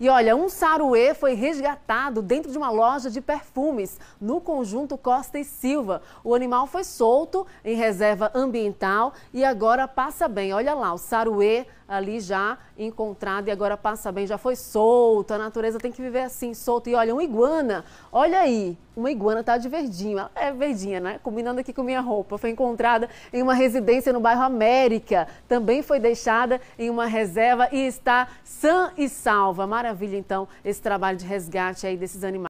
E olha, um saruê foi resgatado dentro de uma loja de perfumes no conjunto Costa e Silva. O animal foi solto em reserva ambiental e agora passa bem. Olha lá, o saruê ali já encontrada e agora passa bem, já foi solta. A natureza tem que viver assim, solta. E olha, uma iguana, olha aí, uma iguana tá de verdinho. Ela é verdinha, né? Combinando aqui com minha roupa. Foi encontrada em uma residência no bairro América. Também foi deixada em uma reserva e está sã e salva. Maravilha, então, esse trabalho de resgate aí desses animais.